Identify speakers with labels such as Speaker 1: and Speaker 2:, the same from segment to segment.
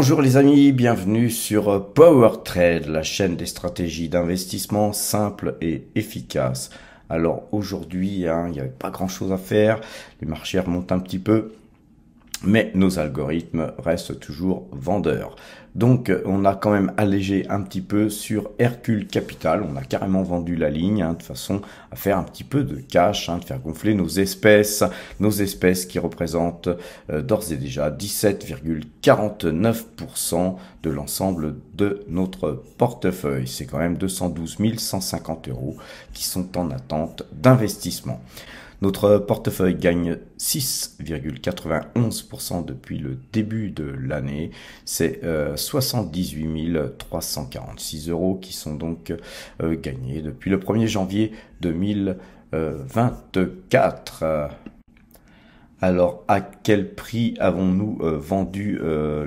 Speaker 1: Bonjour les amis, bienvenue sur euh, Power Trade, la chaîne des stratégies d'investissement simples et efficaces. Alors aujourd'hui, hein, il n'y avait pas grand chose à faire, les marchés remontent un petit peu mais nos algorithmes restent toujours vendeurs. Donc euh, on a quand même allégé un petit peu sur Hercule Capital, on a carrément vendu la ligne hein, de façon à faire un petit peu de cash, hein, de faire gonfler nos espèces, nos espèces qui représentent euh, d'ores et déjà 17,49% de l'ensemble de notre portefeuille. C'est quand même 212 150 euros qui sont en attente d'investissement. Notre portefeuille gagne 6,91% depuis le début de l'année. C'est 78 euh, 346 euros qui sont donc euh, gagnés depuis le 1er janvier 2024. Alors, à quel prix avons-nous euh, vendu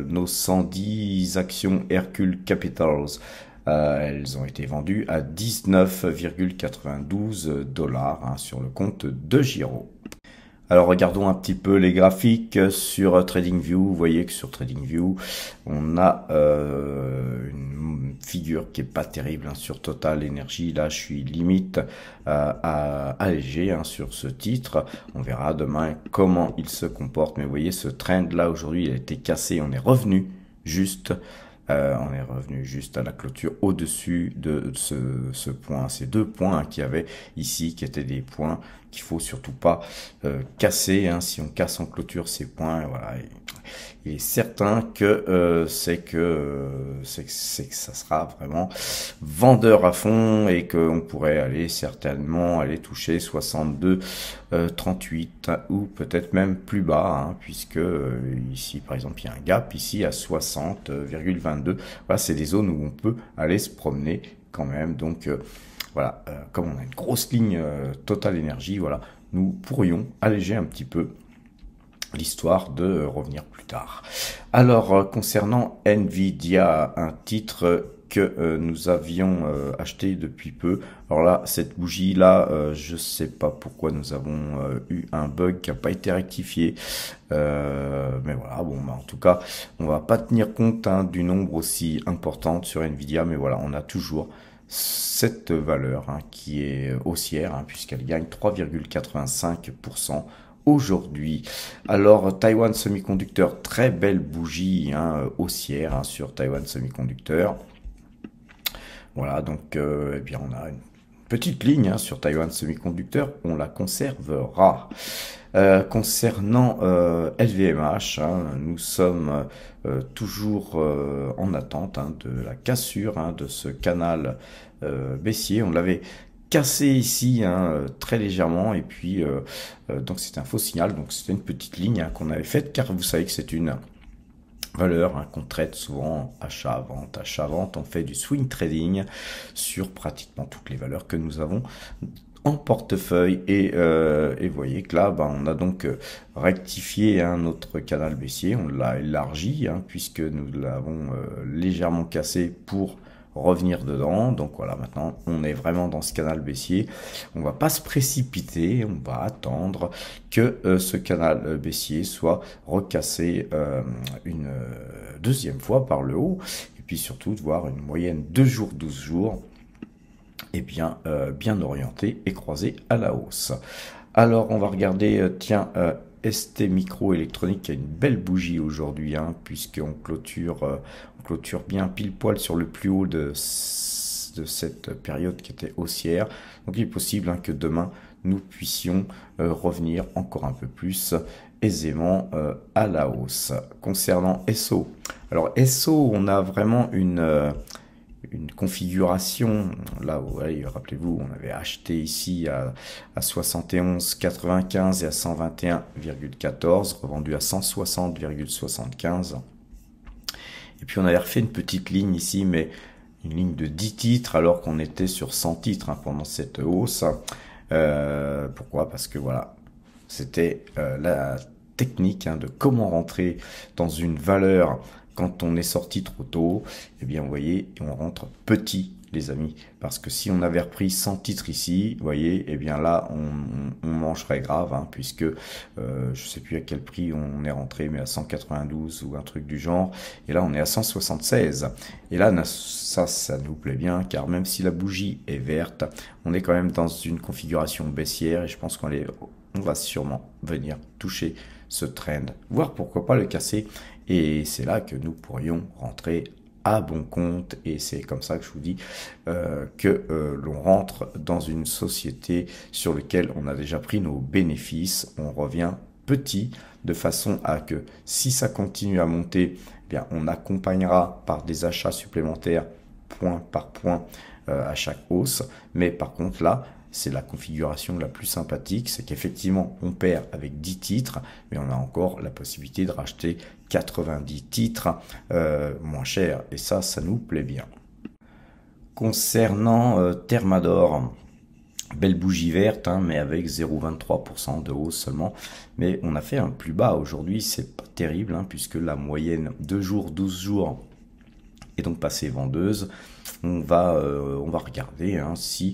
Speaker 1: nos 110 actions Hercule Capitals euh, elles ont été vendues à 19,92 dollars hein, sur le compte de Giro. Alors regardons un petit peu les graphiques sur euh, TradingView. Vous voyez que sur TradingView, on a euh, une figure qui est pas terrible hein, sur Total Energy. Là, je suis limite euh, à alléger hein, sur ce titre. On verra demain comment il se comporte. Mais vous voyez, ce trend là aujourd'hui, il a été cassé. On est revenu juste euh, on est revenu juste à la clôture au-dessus de ce, ce, point, ces deux points qu'il y avait ici, qui étaient des points qu'il faut surtout pas euh, casser. Hein. Si on casse en clôture ces points, voilà, il, est certain que euh, euh, c'est que c'est que ça sera vraiment vendeur à fond et que qu'on pourrait aller certainement aller toucher 62, 38 ou peut-être même plus bas, hein, puisque ici par exemple il y a un gap ici à 60,22. Voilà, c'est des zones où on peut aller se promener quand même. Donc voilà, euh, comme on a une grosse ligne totale euh, Total Énergie, voilà, nous pourrions alléger un petit peu l'histoire de euh, revenir plus tard. Alors, concernant Nvidia, un titre que nous avions acheté depuis peu. Alors là, cette bougie là, je ne sais pas pourquoi nous avons eu un bug qui n'a pas été rectifié. mais voilà, bon, bah, en tout cas, on ne va pas tenir compte hein, d'une du nombre aussi importante sur Nvidia, mais voilà, on a toujours cette valeur hein, qui est haussière hein, puisqu'elle gagne 3,85% aujourd'hui. Alors Taiwan Semiconductor, très belle bougie hein, haussière sur Taiwan Semiconductor. Voilà, donc euh, eh bien on a une petite ligne hein, sur Taiwan conducteur on la conservera. Euh, concernant LVMH, euh, hein, nous sommes euh, toujours en attente hein, de la cassure de ce canal baissier. On l'avait cassé ici très légèrement et puis donc c'est un faux signal. Donc c'était une petite ligne qu'on avait faite car vous savez que c'est une valeurs hein, qu'on traite souvent achat-vente. Achat-vente, on fait du swing trading sur pratiquement toutes les valeurs que nous avons en portefeuille et, euh, et voyez que là ben on a donc euh, rectifié un hein, notre canal baissier, on l'a élargi hein, puisque nous l'avons euh, légèrement cassé pour revenir dedans. Donc voilà, maintenant on est vraiment dans ce canal baissier. On va pas se précipiter, on va attendre que euh, ce canal euh, baissier soit recassé euh, une deuxième fois par le haut. Et puis surtout de voir une moyenne deux jours, 12 jours, eh et bien, bien orienté et croisé à la hausse. Alors on va regarder, tiens, ST Microélectronique a une belle bougie aujourd'hui, hein, puisqu'on clôture, euh, on clôture bien pile poil sur le plus haut de, cette période qui était haussière. Donc il est possible hein, que demain, nous puissions euh, revenir encore un peu plus aisément euh, à la hausse. Concernant SO, alors SO, on a vraiment une une configuration. Là, ouais, rappelez-vous, on avait acheté ici à, à 71,95 et à 121,14, revendu à 160,75. Et puis on avait refait une petite ligne ici, mais une ligne de 10 titres alors qu'on était sur 100 titres hein, pendant cette hausse. Euh, pourquoi Parce que voilà, c'était euh, la technique hein, de comment rentrer dans une valeur quand on est sorti trop tôt, eh bien, vous voyez, on rentre petit, les amis. Parce que si on avait repris 100 titres ici, vous voyez, eh bien là, on, on, mangerait grave, hein, puisque je euh, je sais plus à quel prix on est rentré, mais à 192 ou un truc du genre. Et là, on est à 176. Et là, ça, ça nous plaît bien, car même si la bougie est verte, on est quand même dans une configuration baissière, et je pense qu'on on va sûrement venir toucher ce trend, voire pourquoi pas le casser et c'est là que nous pourrions rentrer à bon compte et c'est comme ça que je vous dis euh, que euh, l'on rentre dans une société sur laquelle on a déjà pris nos bénéfices, on revient petit de façon à que si ça continue à monter, eh bien on accompagnera par des achats supplémentaires point par point euh, à chaque hausse, mais par contre là c'est la configuration la plus sympathique, c'est qu'effectivement on perd avec 10 titres, mais on a encore la possibilité de racheter 90 titres euh, moins cher, et ça, ça nous plaît bien. Concernant euh, Thermador, belle bougie verte, hein, mais avec 0,23% de hausse seulement. Mais on a fait un plus bas aujourd'hui, c'est pas terrible, hein, puisque la moyenne 2 jours, 12 jours est donc passée vendeuse. On va, euh, on va regarder hein, si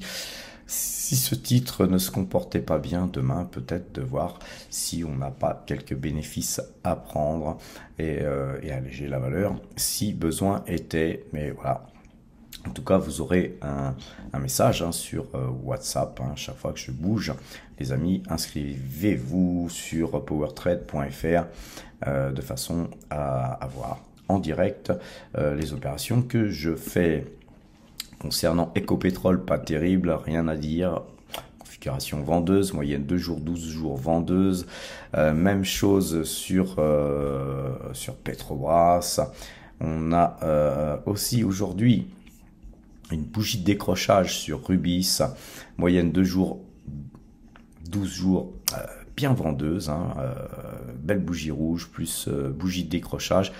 Speaker 1: si ce titre ne se comportait pas bien demain, peut-être de voir si on n'a pas quelques bénéfices à prendre et, euh, alléger la valeur si besoin était. Mais voilà. En tout cas, vous aurez un, message hein, sur euh, WhatsApp hein, chaque fois que je bouge. Les amis, inscrivez-vous sur powertrade.fr euh, de façon à avoir en direct les opérations que je fais. Concernant Ecopétrole, pas terrible, rien à dire. Configuration vendeuse, moyenne 2 jours, 12 jours vendeuse. Euh, même chose sur, euh, sur Petrobras. On a euh, aussi aujourd'hui une bougie de décrochage sur Rubis, moyenne 2 jours, 12 jours, bien vendeuse, hein, belle bougie rouge plus bougie de décrochage.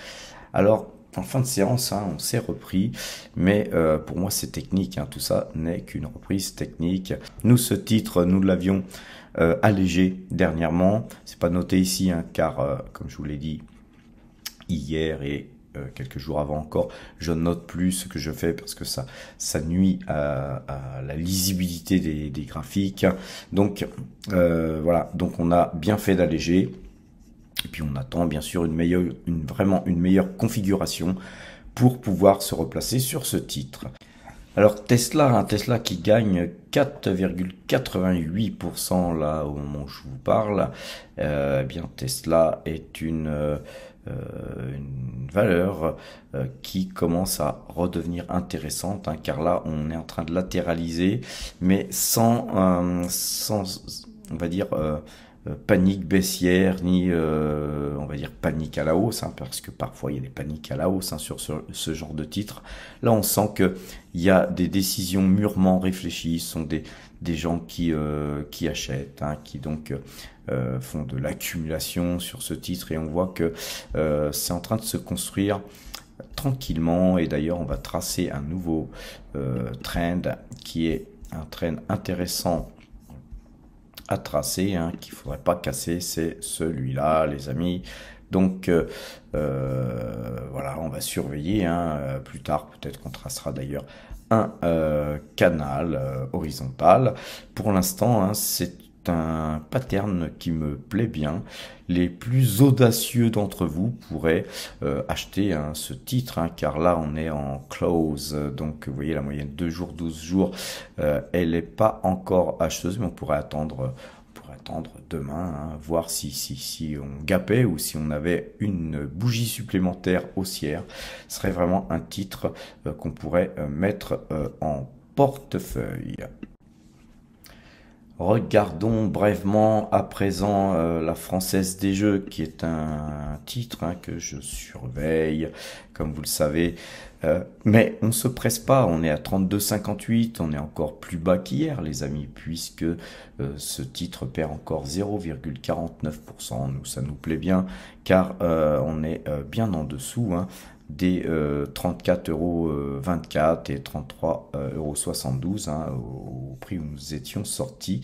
Speaker 1: Alors en fin de séance, hein, on s'est repris, mais euh, pour moi c'est technique, hein. tout ça n'est qu'une reprise technique. Nous, ce titre, nous l'avions euh, allégé dernièrement, c'est pas noté ici, hein, car euh, comme je vous l'ai dit hier et quelques jours avant encore, je note plus ce que je fais parce que ça, ça nuit à, la lisibilité des, des graphiques. Donc voilà, donc on a bien fait d'alléger. Et puis on attend bien sûr une meilleure, une, vraiment une meilleure configuration pour pouvoir se replacer sur ce titre. Alors Tesla, un hein, Tesla qui gagne 4,88% là au moment où je vous parle, euh, eh bien Tesla est une, euh, une valeur euh, qui commence à redevenir intéressante, hein, car là on est en train de latéraliser, mais sans, sans on va dire, euh, panique baissière ni euh, on va dire panique à la hausse hein, parce que parfois il y a des paniques à la hausse hein, sur ce, genre de titre là on sent que il y a des décisions mûrement réfléchies ce sont des des gens qui euh, qui achètent hein, qui donc font de l'accumulation sur ce titre et on voit que c'est en train de se construire tranquillement et d'ailleurs on va tracer un nouveau trend qui est un trend intéressant à tracer, hein, qu'il faudrait pas casser, c'est celui-là, les amis. Donc euh, euh, voilà, on va surveiller. Hein, euh, plus tard, peut-être qu'on tracera d'ailleurs un canal horizontal. Pour l'instant, hein, c'est un pattern qui me plaît bien. Les plus audacieux d'entre vous pourraient euh, acheter ce titre, hein, car là on est en close, donc vous voyez la moyenne 2 jours, 12 jours, euh, elle n'est pas encore acheteuse, mais on pourrait attendre attendre demain, hein, voir si, si, on gapait ou si on avait une bougie supplémentaire haussière. Ce serait vraiment un titre euh, qu'on pourrait mettre en portefeuille. Regardons brièvement à présent euh, la Française des Jeux, qui est un titre hein, que je surveille, comme vous le savez. Euh, mais on ne se presse pas, on est à 32,58, on est encore plus bas qu'hier, les amis, puisque euh, ce titre perd encore 0,49%. Nous, ça nous plaît bien, car on est bien en dessous. Hein des euh, 34,24 euros euh, et 33,72 euh, euros hein, au, prix où nous étions sortis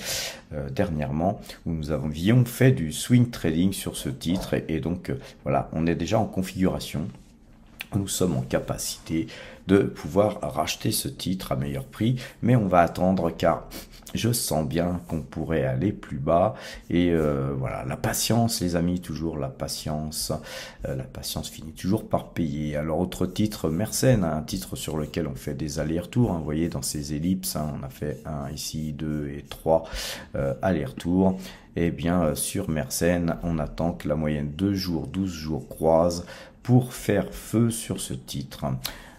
Speaker 1: euh, dernièrement, où nous avions fait du swing trading sur ce titre. Et, donc voilà, on est déjà en configuration. Nous sommes en capacité de pouvoir racheter ce titre à meilleur prix, mais on va attendre car je sens bien qu'on pourrait aller plus bas. Et euh, voilà, la patience, les amis, toujours la patience. Euh, la patience finit toujours par payer. Alors, autre titre, Mersenne, un hein, titre sur lequel on fait des allers-retours. Hein, vous voyez, dans ces ellipses, hein, on a fait un ici, deux et trois euh, allers-retours. Et eh bien, sur Mersenne, on attend que la moyenne 2 jours, 12 jours croise pour faire feu sur ce titre.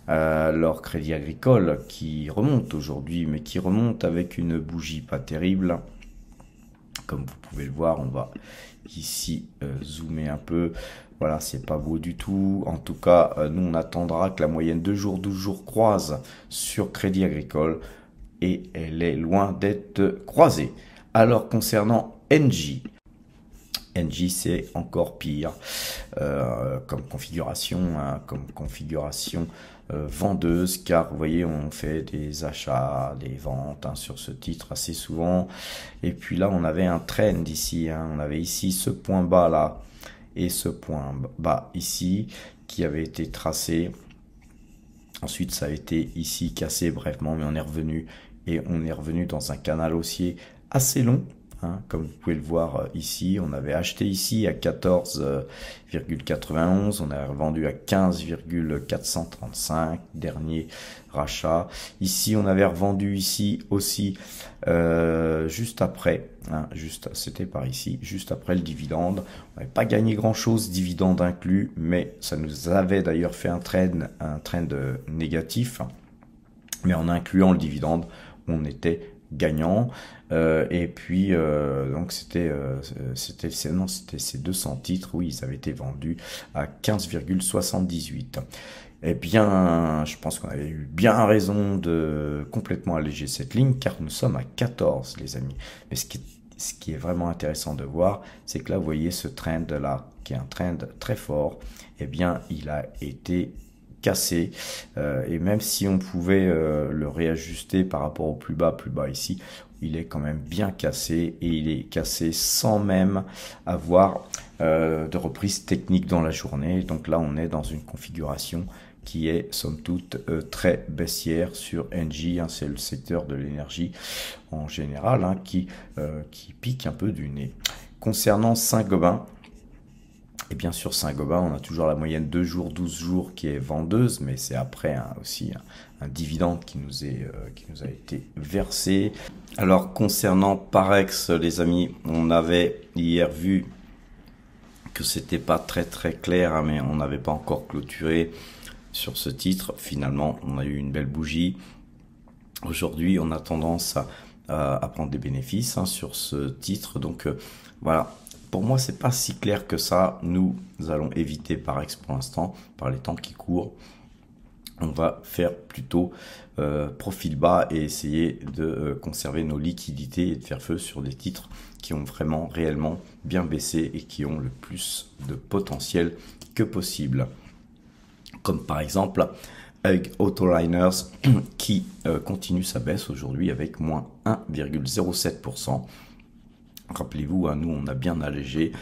Speaker 1: Alors, leur crédit agricole qui remonte aujourd'hui, mais qui remonte avec une bougie pas terrible. Comme vous pouvez le voir, on va ici euh, zoomer un peu. Voilà, c'est pas beau du tout. En tout cas, euh, nous, on attendra que la moyenne de jours, 12 jours croise sur crédit agricole et elle est loin d'être croisée. Alors, concernant NG, NJ c'est encore pire euh, comme configuration, hein, comme configuration euh, vendeuse, car vous voyez, on fait des achats, des ventes hein, sur ce titre assez souvent. Et puis là, on avait un trend ici, hein. on avait ici ce point bas là et ce point bas ici qui avait été tracé. Ensuite, ça a été ici cassé brièvement, mais on est revenu et on est revenu dans un canal haussier assez long Hein, comme vous pouvez le voir euh, ici, on avait acheté ici à 14,91, on avait revendu à 15,435, dernier rachat. Ici, on avait revendu ici aussi euh, juste après, hein, juste, c'était par ici, juste après le dividende. On n'avait pas gagné grand-chose, dividende inclus, mais ça nous avait d'ailleurs fait un trend, un trend euh, négatif. Mais en incluant le dividende, on était gagnant. Euh, et puis, euh, donc, c'était, euh, c'était, ces 200 titres, oui, ils avaient été vendus à 15,78. Eh bien, je pense qu'on avait eu bien raison de complètement alléger cette ligne, car nous sommes à 14, les amis. Mais ce qui, ce qui est vraiment intéressant de voir, c'est que là, vous voyez ce trend là, qui est un trend très fort, eh bien, il a été cassé. Euh, et même si on pouvait euh, le réajuster par rapport au plus bas, plus bas ici, il est quand même bien cassé et il est cassé sans même avoir euh, de reprise technique dans la journée. Donc là, on est dans une configuration qui est somme toute très baissière sur ng hein. c'est le secteur de l'énergie en général hein, qui, qui pique un peu du nez. Concernant Saint-Gobain, et bien sûr, Saint-Gobain, on a toujours la moyenne 2 jours, 12 jours qui est vendeuse, mais c'est après aussi un, dividende qui nous, est, euh, qui nous a été versé. Alors, concernant Parex, les amis, on avait hier vu que c'était pas très très clair, hein, mais on n'avait pas encore clôturé sur ce titre. Finalement, on a eu une belle bougie. Aujourd'hui, on a tendance à, prendre des bénéfices hein, sur ce titre. Donc euh, voilà, pour moi, c'est pas si clair que ça. Nous allons éviter par exemple, pour l'instant, par les temps qui courent. On va faire plutôt euh, profil bas et essayer de euh, conserver nos liquidités et de faire feu sur des titres qui ont vraiment réellement bien baissé et qui ont le plus de potentiel que possible. Comme par exemple avec Autoliners qui euh, continue sa baisse aujourd'hui avec moins 1,07%. Rappelez-vous, hein, nous, on a bien allégé.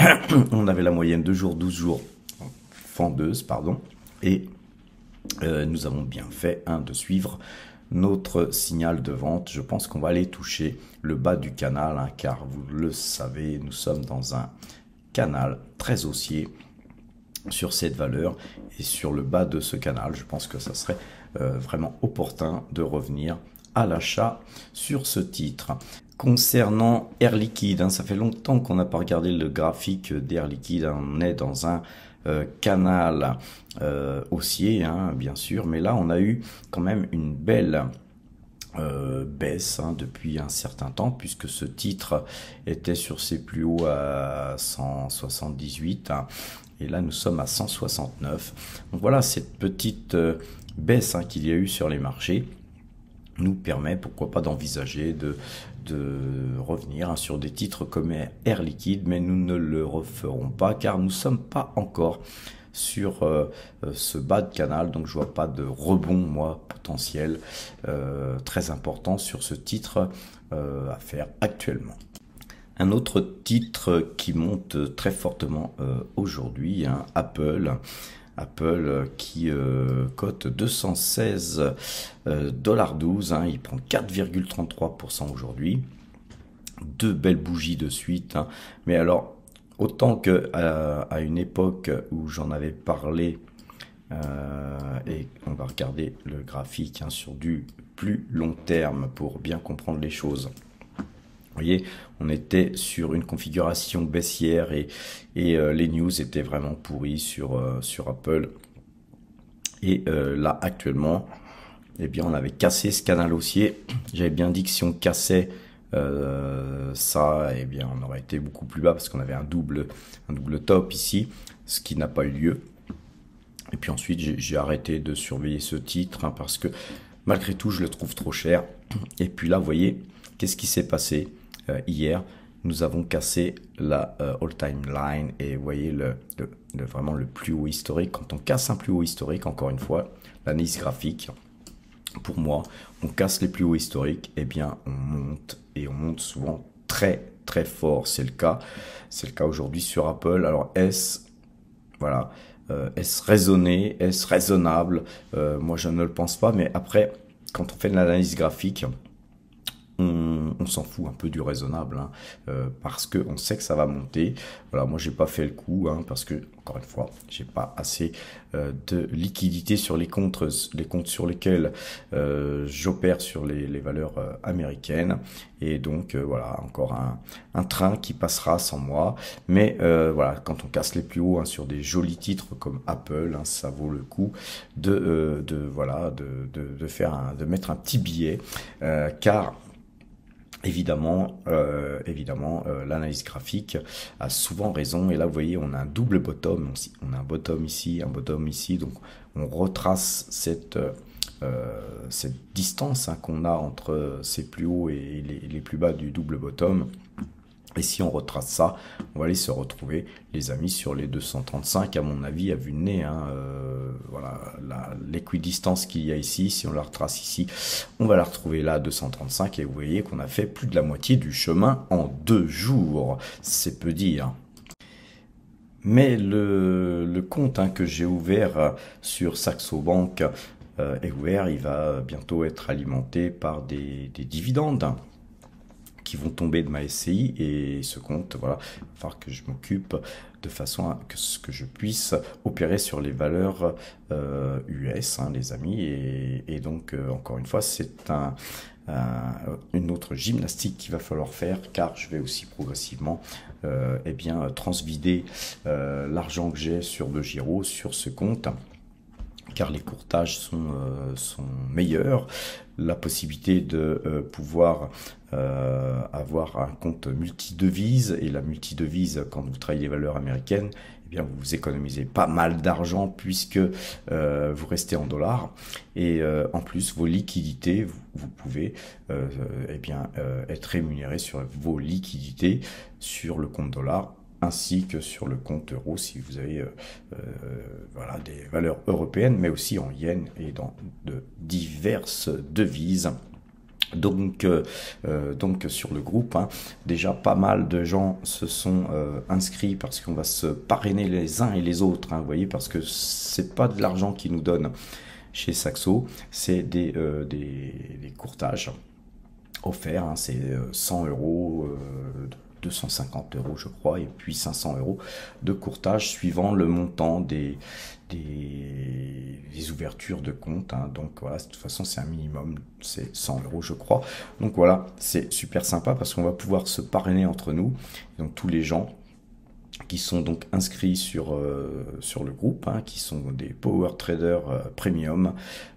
Speaker 1: on avait la moyenne 2 jours, 12 jours fendeuse, pardon. Et euh, nous avons bien fait un de suivre notre signal de vente. Je pense qu'on va aller toucher le bas du canal, hein, car vous le savez, nous sommes dans un canal très haussier sur cette valeur et sur le bas de ce canal. Je pense que ça serait euh, vraiment opportun de revenir à l'achat sur ce titre. Concernant Air Liquide, hein. ça fait longtemps qu'on n'a pas regardé le graphique d'Air Liquide. Hein. on est dans un euh, canal euh, haussier, hein, bien sûr, mais là on a eu quand même une belle euh, baisse depuis un certain temps puisque ce titre était sur ses plus hauts à 178 et là nous sommes à 169 donc voilà cette petite baisse qu'il y a eu sur les marchés nous permet pourquoi pas d'envisager de, de revenir hein, sur des titres comme Air Liquide, mais nous ne le referons pas car nous ne sommes pas encore sur euh, euh, ce bas de canal, donc je vois pas de rebond moi potentiel euh, très important sur ce titre à faire actuellement. Un autre titre qui monte très fortement aujourd'hui, hein, Apple. Apple euh, qui euh, cote 216 euh, dollars 12, hein. il prend 4,33% aujourd'hui. Deux belles bougies de suite, hein. mais alors autant que à une époque où j'en avais parlé et on va regarder le graphique hein, sur du plus long terme pour bien comprendre les choses. Vous voyez, on était sur une configuration baissière et, euh, les news étaient vraiment pourries sur, euh, Apple. Et euh, là, actuellement, eh bien, on avait cassé ce canal haussier. J'avais bien dit que si on cassait ça, eh bien, on aurait été beaucoup plus bas parce qu'on avait un double, un double top ici, ce qui n'a pas eu lieu. Et puis ensuite, j'ai arrêté de surveiller ce titre hein, parce que malgré tout, je le trouve trop cher. Et puis là, vous voyez, qu'est-ce qui s'est passé euh, hier, nous avons cassé la euh, all-time line et vous voyez le, vraiment le plus haut historique. Quand on casse un plus haut historique, encore une fois, l'analyse graphique, pour moi, on casse les plus hauts historiques, et eh bien on monte et on monte souvent très très fort. C'est le cas, c'est le cas aujourd'hui sur Apple. Alors est-ce voilà, euh, raisonné, est-ce raisonnable Moi je ne le pense pas, mais après quand on fait de l'analyse graphique, on, s'en fout un peu du raisonnable hein, euh, parce que on sait que ça va monter. Voilà, moi j'ai pas fait le coup hein, parce que encore une fois, j'ai pas assez euh, de liquidité sur les comptes, les comptes sur lesquels euh, j'opère sur les, valeurs américaines et donc voilà encore un, train qui passera sans moi. Mais voilà, quand on casse les plus hauts hein, sur des jolis titres comme Apple, ça vaut le coup de, de voilà de, de, faire de mettre un petit billet car Évidemment, euh, évidemment, euh, l'analyse graphique a souvent raison. Et là, vous voyez, on a un double bottom. On a un bottom ici, un bottom ici. Donc, on retrace cette, euh, cette distance hein, qu'on a entre ces plus hauts et les plus bas du double bottom. Et si on retrace ça, on va aller se retrouver, les amis, sur les 235, à mon avis, à vue de nez. Hein, euh, voilà, l'équidistance qu'il y a ici, si on la retrace ici, on va la retrouver là, 235. Et vous voyez qu'on a fait plus de la moitié du chemin en deux jours. C'est peu dire. Mais le, compte hein, que j'ai ouvert euh, sur Saxo Bank euh, est ouvert, il va bientôt être alimenté par des dividendes qui vont tomber de ma SCI et ce compte, voilà, il va falloir que je m'occupe de façon à que, ce que je puisse opérer sur les valeurs US, euh, hein, les amis. Et, donc, euh, encore une fois, c'est un, une autre gymnastique qu'il va falloir faire, car je vais aussi progressivement euh, eh bien, transvider l'argent que j'ai sur le Giro, sur ce compte car les courtages euh, sont, meilleurs. La possibilité de euh, pouvoir euh, avoir un compte multi-devise et la multi-devise quand vous travaillez les valeurs américaines eh bien vous économisez pas mal d'argent puisque vous restez en dollars et en plus vos liquidités vous, pouvez eh bien être rémunéré sur vos liquidités sur le compte dollar ainsi que sur le compte euro si vous avez euh, euh, voilà, des valeurs européennes, mais aussi en yens et dans de diverses devises. Donc, euh, donc sur le groupe, hein, déjà pas mal de gens se sont inscrits parce qu'on va se parrainer les uns et les autres, hein, vous voyez, parce que c'est pas de l'argent qui nous donne chez Saxo, c'est des, des, courtages offerts, hein, c'est 100 euros, 250 euros, je crois, et puis 500 euros de courtage suivant le montant des, des, ouvertures de compte. Hein. Donc voilà, de toute façon, c'est un minimum, c'est 100 euros, je crois. Donc voilà, c'est super sympa parce qu'on va pouvoir se parrainer entre nous. Donc tous les gens qui sont donc inscrits sur, euh, sur le groupe, hein, qui sont des power traders euh, premium,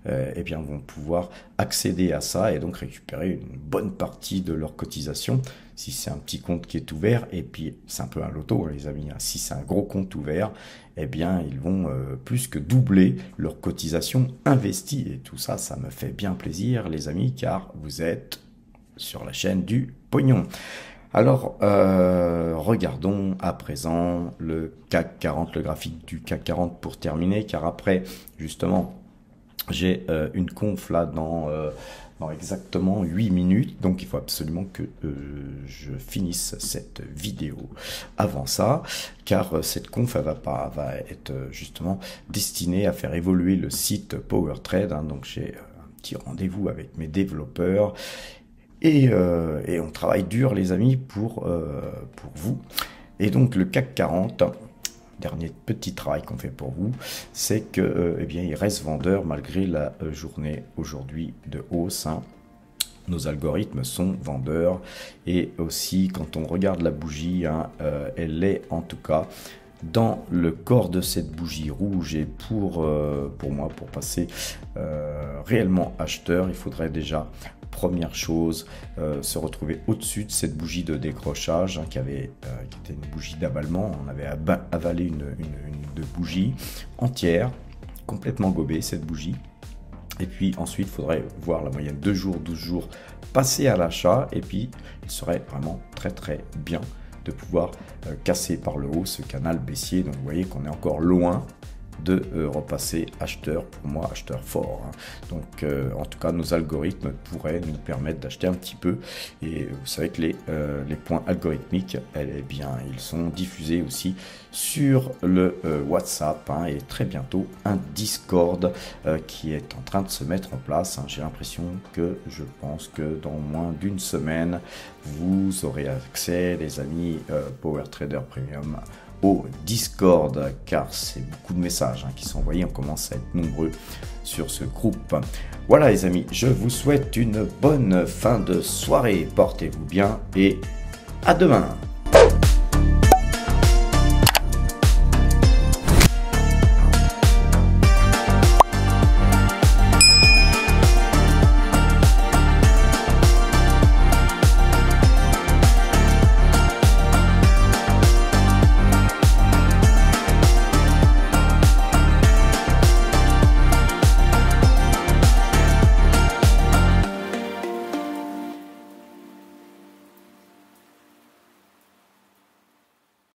Speaker 1: et euh, eh bien vont pouvoir accéder à ça et donc récupérer une bonne partie de leur cotisation si c'est un petit compte qui est ouvert, et puis c'est un peu un loto, hein, les amis, hein. si c'est un gros compte ouvert, eh bien, ils vont euh, plus que doubler leur cotisation investie. Et tout ça, ça me fait bien plaisir, les amis, car vous êtes sur la chaîne du pognon. Alors, euh, regardons à présent le CAC 40, le graphique du CAC 40 pour terminer, car après, justement, j'ai euh, une conf là dans exactement 8 minutes. Donc il faut absolument que euh, je finisse cette vidéo avant ça, car euh, cette conf elle va, pas, va être euh, justement destinée à faire évoluer le site PowerTrade. Hein, donc j'ai un petit rendez-vous avec mes développeurs. Et, on travaille dur les amis pour, pour vous. Et donc le CAC 40, dernier petit travail qu'on fait pour vous, c'est que euh, eh bien, il reste vendeur malgré la euh, journée aujourd'hui de hausse. Hein. Nos algorithmes sont vendeurs et aussi quand on regarde la bougie, hein, euh, elle est en tout cas dans le corps de cette bougie rouge et pour, pour moi, pour passer réellement acheteur, il faudrait déjà première chose, euh, se retrouver au-dessus de cette bougie de décrochage hein, qui, avait, euh, qui était une bougie d'avalement. On avait avalé une, bougie entière, complètement gobée cette bougie. Et puis ensuite, il faudrait voir la moyenne 2 jours, 12 jours passer à l'achat. Et puis, il serait vraiment très très bien de pouvoir euh, casser par le haut ce canal baissier. Donc vous voyez qu'on est encore loin de euh, repasser acheteur, pour moi, acheteur fort. Hein. Donc, euh, en tout cas, nos algorithmes pourraient nous permettre d'acheter un petit peu. Et euh, vous savez que les, les points algorithmiques, eh, eh bien, ils sont diffusés aussi sur le WhatsApp hein, et très bientôt un Discord qui est en train de se mettre en place. Hein. J'ai l'impression que je pense que dans moins d'une semaine, vous aurez accès, les amis Power Trader Premium, au Discord, car c'est beaucoup de messages hein, qui sont envoyés, on commence à être nombreux sur ce groupe. Voilà les amis, je vous souhaite une bonne fin de soirée, portez-vous bien et à demain